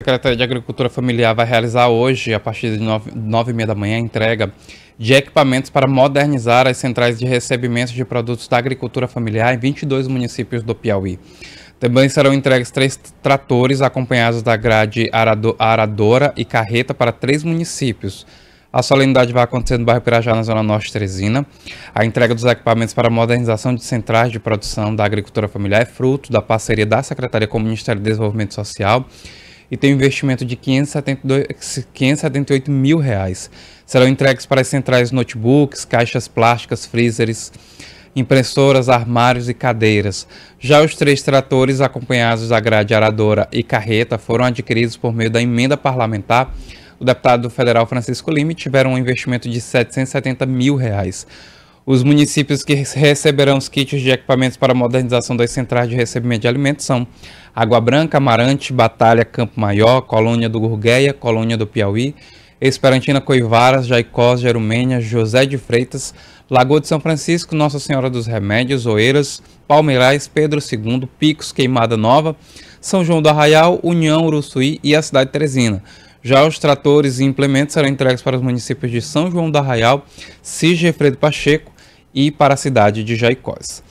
A Secretaria de Agricultura Familiar vai realizar hoje, a partir de 9 e meia da manhã, a entrega de equipamentos para modernizar as centrais de recebimento de produtos da agricultura familiar em 22 municípios do Piauí. Também serão entregues três tratores acompanhados da grade arado, aradora e carreta para três municípios. A solenidade vai acontecer no bairro Pirajá, na Zona Norte Teresina. A entrega dos equipamentos para a modernização de centrais de produção da agricultura familiar é fruto da parceria da Secretaria com o Ministério do Desenvolvimento Social e tem um investimento de 572, 578 mil reais. Serão entregues para as centrais notebooks, caixas plásticas, freezers, impressoras, armários e cadeiras. Já os três tratores, acompanhados da grade aradora e carreta, foram adquiridos por meio da emenda parlamentar. O deputado federal Francisco Lima tiveram um investimento de 770 mil reais. Os municípios que receberão os kits de equipamentos para modernização das centrais de recebimento de alimentos são Água Branca, Amarante, Batalha, Campo Maior, Colônia do Gurgueia, Colônia do Piauí, Esperantina Coivaras, Jaicós, Jerumênia, José de Freitas, Lagoa de São Francisco, Nossa Senhora dos Remédios, Oeiras, Palmeirais, Pedro II, Picos, Queimada Nova, São João do Arraial, União, Uruçuí e a cidade de Teresina. Já os tratores e implementos serão entregues para os municípios de São João do Arraial, sige, Fredo Pacheco, e para a cidade de Jaicós.